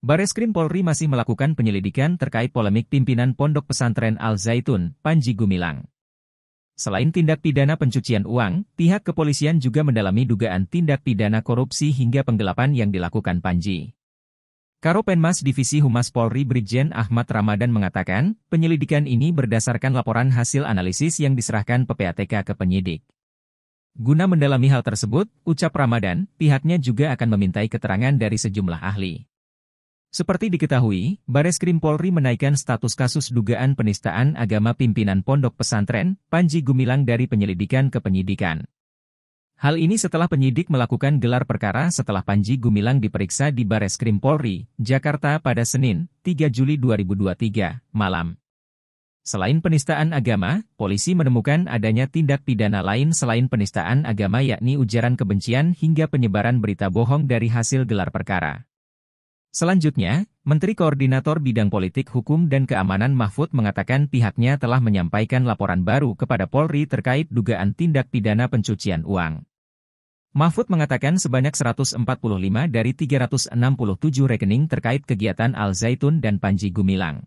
Bareskrim Polri masih melakukan penyelidikan terkait polemik pimpinan Pondok Pesantren Al-Zaitun, Panji Gumilang. Selain tindak pidana pencucian uang, pihak kepolisian juga mendalami dugaan tindak pidana korupsi hingga penggelapan yang dilakukan Panji. Penmas Divisi Humas Polri Brigjen Ahmad Ramadan mengatakan, penyelidikan ini berdasarkan laporan hasil analisis yang diserahkan PPATK ke penyidik. Guna mendalami hal tersebut, ucap Ramadan, pihaknya juga akan memintai keterangan dari sejumlah ahli. Seperti diketahui, Bares Krim Polri menaikkan status kasus dugaan penistaan agama pimpinan pondok pesantren, Panji Gumilang dari penyelidikan ke penyidikan. Hal ini setelah penyidik melakukan gelar perkara setelah Panji Gumilang diperiksa di Bares Krim Polri, Jakarta pada Senin, 3 Juli 2023, malam. Selain penistaan agama, polisi menemukan adanya tindak pidana lain selain penistaan agama yakni ujaran kebencian hingga penyebaran berita bohong dari hasil gelar perkara. Selanjutnya, Menteri Koordinator Bidang Politik Hukum dan Keamanan Mahfud mengatakan pihaknya telah menyampaikan laporan baru kepada Polri terkait dugaan tindak pidana pencucian uang. Mahfud mengatakan sebanyak 145 dari 367 rekening terkait kegiatan Al Zaitun dan Panji Gumilang.